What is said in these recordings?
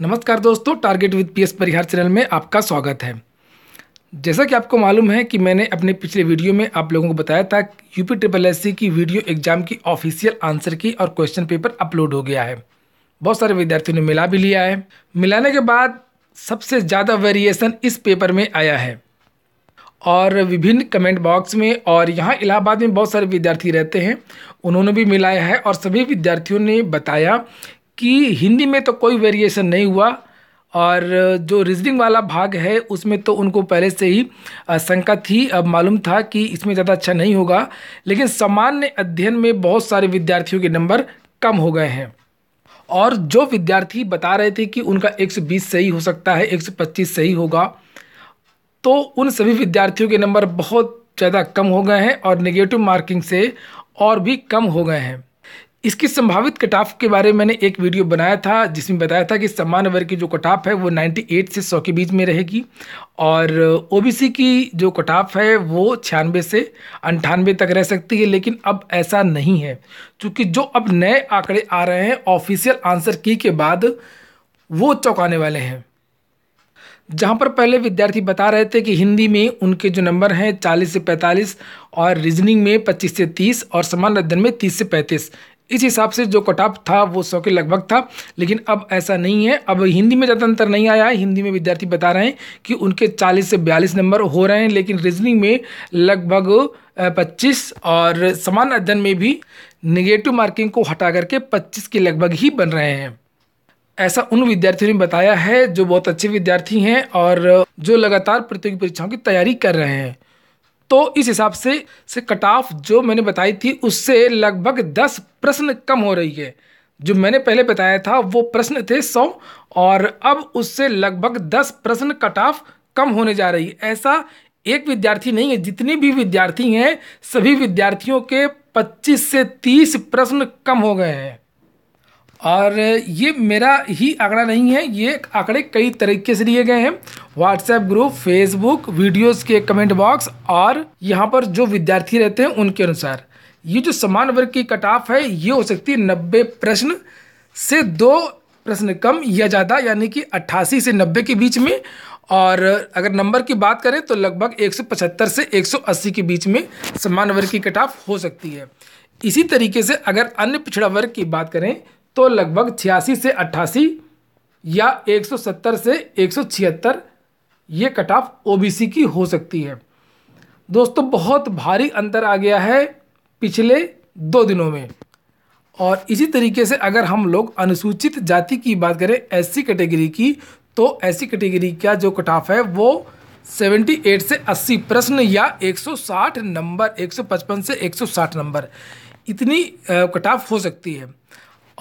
नमस्कार दोस्तों target with PS Parihar channel में आपका स्वागत है जैसा कि आपको मालूम है कि मैंने अपने पिछले वीडियो में आप लोगों को बताया था यूपी ट्रिपल एस की वीडियो एग्जाम की ऑफिशियल आंसर की और क्वेश्चन पेपर अपलोड हो गया है बहुत सारे विद्यार्थियों ने मिला भी लिया है मिलाने के बाद सबसे ज़्यादा वेरिएशन इस पेपर में आया है और विभिन्न कमेंट बॉक्स में और यहाँ इलाहाबाद में बहुत सारे विद्यार्थी रहते हैं उन्होंने भी मिलाया है और सभी विद्यार्थियों ने बताया कि हिंदी में तो कोई वेरिएशन नहीं हुआ और जो रीजनिंग वाला भाग है उसमें तो उनको पहले से ही शंका थी अब मालूम था कि इसमें ज़्यादा अच्छा नहीं होगा लेकिन सामान्य अध्ययन में बहुत सारे विद्यार्थियों के नंबर कम हो गए हैं और जो विद्यार्थी बता रहे थे कि उनका 120 सही हो सकता है 125 सही होगा तो उन सभी विद्यार्थियों के नंबर बहुत ज़्यादा कम हो गए हैं और नेगेटिव मार्किंग से और भी कम हो गए हैं इसकी संभावित कटाफ के बारे में मैंने एक वीडियो बनाया था जिसमें बताया था कि सामान्य वर्ग की जो कटाफ है वो 98 से 100 के बीच में रहेगी और ओबीसी की जो कटाफ है वो छियानवे से अंठानवे तक रह सकती है लेकिन अब ऐसा नहीं है क्योंकि जो अब नए आंकड़े आ रहे हैं ऑफिशियल आंसर की के बाद वो चौंकाने वाले हैं जहाँ पर पहले विद्यार्थी बता रहे थे कि हिंदी में उनके जो नंबर हैं 40 से 45 और रीजनिंग में 25 से 30 और समान अध्ययन में 30 से 35 इस हिसाब से जो कटाप था वो सौ के लगभग था लेकिन अब ऐसा नहीं है अब हिंदी में ज़्यादा अंतर नहीं आया है हिंदी में विद्यार्थी बता रहे हैं कि उनके 40 से 42 नंबर हो रहे हैं लेकिन रीजनिंग में लगभग 25 और समान अध्ययन में भी निगेटिव मार्किंग को हटा करके 25 के लगभग ही बन रहे हैं ऐसा उन विद्यार्थियों ने बताया है जो बहुत अच्छे विद्यार्थी हैं और जो लगातार प्रतियोगी परीक्षाओं की तैयारी कर रहे हैं तो इस हिसाब से से कट ऑफ जो मैंने बताई थी उससे लगभग दस प्रश्न कम हो रही है जो मैंने पहले बताया था वो प्रश्न थे सौ और अब उससे लगभग दस प्रश्न कट ऑफ कम होने जा रही है ऐसा एक विद्यार्थी नहीं है जितने भी विद्यार्थी हैं सभी विद्यार्थियों के 25 से 30 प्रश्न कम हो गए हैं और ये मेरा ही आंकड़ा नहीं है ये आंकड़े कई तरीके से लिए गए हैं व्हाट्सएप ग्रुप फेसबुक वीडियोस के कमेंट बॉक्स और यहाँ पर जो विद्यार्थी रहते हैं उनके अनुसार ये जो समान वर्ग की कट ऑफ है ये हो सकती है नब्बे प्रश्न से दो प्रश्न कम या ज़्यादा यानी कि अट्ठासी से नब्बे के बीच में और अगर नंबर की बात करें तो लगभग 175 से 180 के बीच में समान वर्ग की कट ऑफ हो सकती है इसी तरीके से अगर अन्य पिछड़ा वर्ग की बात करें तो लगभग छियासी से अट्ठासी या 170 से 176 ये कट ऑफ ओ की हो सकती है दोस्तों बहुत भारी अंतर आ गया है पिछले दो दिनों में और इसी तरीके से अगर हम लोग अनुसूचित जाति की बात करें एस कैटेगरी की तो एस कैटेगरी का जो कट ऑफ है वो 78 से 80 प्रश्न या 160 नंबर 155 से 160 नंबर इतनी कट ऑफ हो सकती है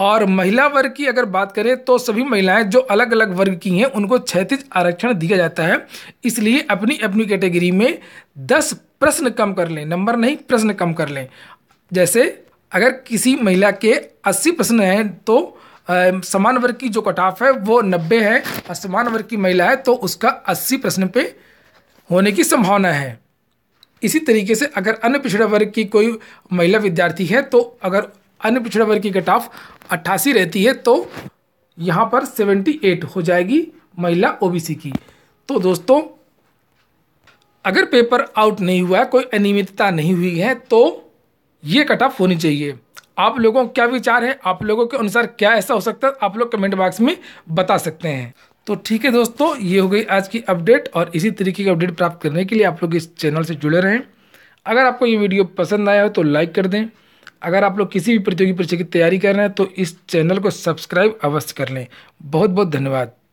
और महिला वर्ग की अगर बात करें तो सभी महिलाएं जो अलग अलग वर्ग की हैं उनको क्षैतिज आरक्षण दिया जाता है इसलिए अपनी अपनी कैटेगरी में दस प्रश्न कम कर लें नंबर नहीं प्रश्न कम कर लें जैसे अगर किसी महिला के अस्सी प्रश्न हैं तो समान वर्ग की जो कटाफ है वो नब्बे है और समान वर्ग की महिला है तो उसका अस्सी प्रश्न पे होने की संभावना है इसी तरीके से अगर अन्य पिछड़ा वर्ग की कोई महिला विद्यार्थी है तो अगर अन्य पिछड़ा वर्ग की कट ऑफ अट्ठासी रहती है तो यहाँ पर सेवेंटी एट हो जाएगी महिला ओबीसी की तो दोस्तों अगर पेपर आउट नहीं हुआ है कोई अनियमितता नहीं हुई है तो ये कट ऑफ होनी चाहिए आप लोगों क्या विचार है आप लोगों के अनुसार क्या ऐसा हो सकता है आप लोग कमेंट बॉक्स में बता सकते हैं तो ठीक है दोस्तों ये हो गई आज की अपडेट और इसी तरीके की अपडेट प्राप्त करने के लिए आप लोग इस चैनल से जुड़े रहें अगर आपको ये वीडियो पसंद आया हो तो लाइक कर दें अगर आप लोग किसी भी प्रतियोगी परीक्षा की तैयारी कर रहे हैं तो इस चैनल को सब्सक्राइब अवश्य कर लें बहुत बहुत धन्यवाद